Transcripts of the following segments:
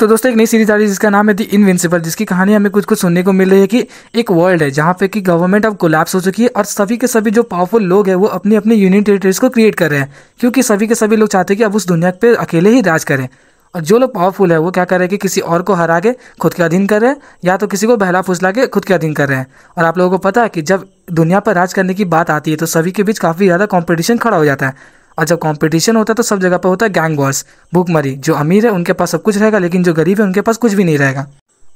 तो दोस्तों एक नई सीरीज आ रही है जिसका नाम है दी इनविंसिबल जिसकी कहानी हमें कुछ कुछ सुनने को मिल रही है कि एक वर्ल्ड है जहाँ पे कि गवर्नमेंट अब कोलैप्स हो चुकी है और सभी के सभी जो पावरफुल लोग हैं वो अपनी अपनी यूनियन टेरिटरीज को क्रिएट कर रहे हैं क्योंकि सभी के सभी लोग चाहते हैं कि अब उस दुनिया पे अकेले ही राज करें और जो लोग पावरफुल है वो क्या कर रहे हैं कि किसी और को हरा के खुद के अधीन कर रहे हैं या तो किसी को बहला फुसला के खुद के अधीन कर रहे हैं और आप लोगों को पता है कि जब दुनिया पर राज करने की बात आती है तो सभी के बीच काफ़ी ज़्यादा कॉम्पिटिशन खड़ा हो जाता है और जब कॉम्पिटिशन होता है तो सब जगह पर होता है गैंग वॉर्स भूखमरी जो अमीर है उनके पास सब कुछ रहेगा लेकिन जो गरीब है उनके पास कुछ भी नहीं रहेगा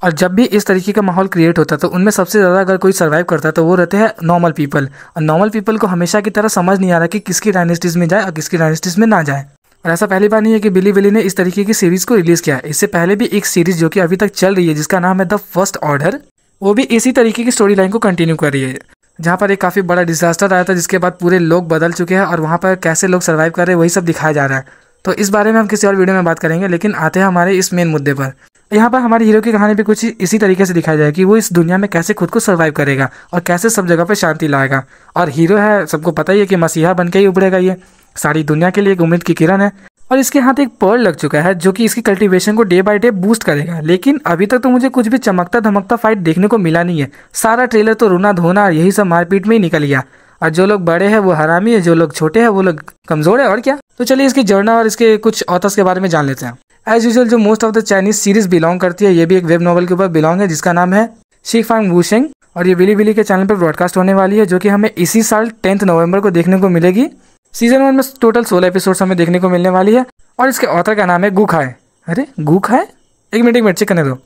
और जब भी इस तरीके का माहौल क्रिएट होता है तो उनमें सबसे ज़्यादा अगर कोई सर्वाइव करता है तो वो रहते हैं नॉर्मल पीपल और नॉर्मल पीपल को हमेशा की तरह समझ नहीं आ रहा कि किसकी डायनेस्टीज़ में जाए और किसकी डायनेस्टीज़ में ना जाए और ऐसा पहली बार नहीं है कि बिली बिली ने इस तरीके की सीरीज़ को रिलीज़ किया है इससे पहले भी एक सीरीज़ जो कि अभी तक चल रही है जिसका नाम है द फर्स्ट ऑर्डर वो भी इसी तरीके की स्टोरी लाइन को कंटिन्यू कर रही है जहाँ पर एक काफ़ी बड़ा डिजास्टर आया था जिसके बाद पूरे लोग बदल चुके हैं और वहाँ पर कैसे लोग सर्वाइव कर रहे हैं वही सब दिखाया जा रहा है तो इस बारे में हम किसी और वीडियो में बात करेंगे लेकिन आते हैं हमारे इस मेन मुद्दे पर यहाँ पर हमारे हीरो की कहानी भी कुछ इसी तरीके से दिखाया जाए कि वो इस दुनिया में कैसे खुद को सर्वाइव करेगा और कैसे सब जगह पर शांति लाएगा और हीरो है सबको पता ही है कि मसीहा बन के ही उभरेगा ये सारी दुनिया के लिए एक उम्मीद की किरण है और इसके हाथ एक पर्ल लग चुका है जो कि इसकी कल्टीवेशन को डे बाय डे बूस्ट करेगा लेकिन अभी तक तो मुझे कुछ भी चमकता धमकता फाइट देखने को मिला नहीं है सारा ट्रेलर तो रोना धोना यही सब मारपीट में ही निकल गया और जो लोग बड़े हैं वो हरामी है जो लोग छोटे हैं वो लोग कमजोर है और क्या तो चलिए इसकी जर्ना और इसके कुछ ऑथर्स के बारे में जान लेते हैं एज यूजल जो most of the Chinese series belong करती है ये भी एक वेब नॉवल के ऊपर बिलोंग है जिसका नाम है शी फांग वूशेंग और ये बिली बिली के चैनल पर ब्रॉडकास्ट होने वाली है जो कि हमें इसी साल टेंथ नवंबर को देखने को मिलेगी सीजन वन में टोटल सोलह एपिसोड हमें देखने को मिलने वाली है और इसके ऑथर का नाम है गु खाए अरे गु खाए एक मिनट एक मिनट करने दो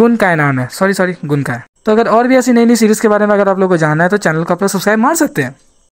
गुन का नाम है सॉरी सॉरी गुन का है तो अगर और भी ऐसी नई नई सीरीज के बारे में अगर आप लोग को जानना है तो चैनल को आप लोग सब्सक्राइब मार सकते हैं